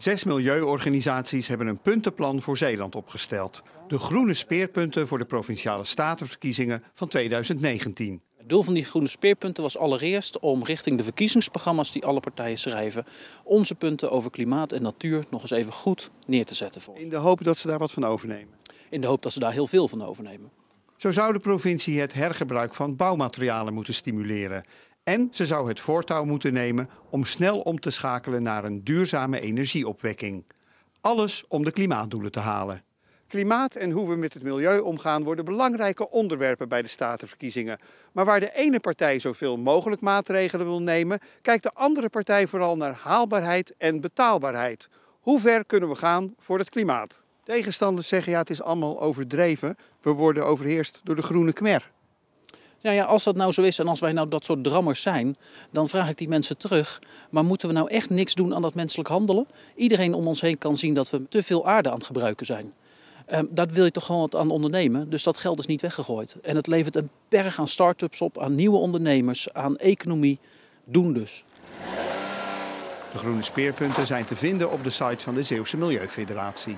Zes milieuorganisaties hebben een puntenplan voor Zeeland opgesteld. De groene speerpunten voor de provinciale statenverkiezingen van 2019. Het doel van die groene speerpunten was allereerst om richting de verkiezingsprogramma's die alle partijen schrijven, onze punten over klimaat en natuur nog eens even goed neer te zetten. Voor In de hoop dat ze daar wat van overnemen? In de hoop dat ze daar heel veel van overnemen. Zo zou de provincie het hergebruik van bouwmaterialen moeten stimuleren en ze zou het voortouw moeten nemen om snel om te schakelen naar een duurzame energieopwekking. Alles om de klimaatdoelen te halen. Klimaat en hoe we met het milieu omgaan worden belangrijke onderwerpen bij de statenverkiezingen. Maar waar de ene partij zoveel mogelijk maatregelen wil nemen, kijkt de andere partij vooral naar haalbaarheid en betaalbaarheid. Hoe ver kunnen we gaan voor het klimaat? Tegenstanders zeggen ja, het is allemaal overdreven. We worden overheerst door de groene kmer. Ja, ja, als dat nou zo is en als wij nou dat soort drammers zijn, dan vraag ik die mensen terug. Maar moeten we nou echt niks doen aan dat menselijk handelen? Iedereen om ons heen kan zien dat we te veel aarde aan het gebruiken zijn. Um, daar wil je toch gewoon wat aan ondernemen. Dus dat geld is niet weggegooid. En het levert een berg aan start-ups op, aan nieuwe ondernemers, aan economie. Doen dus. De groene speerpunten zijn te vinden op de site van de Zeeuwse Milieufederatie.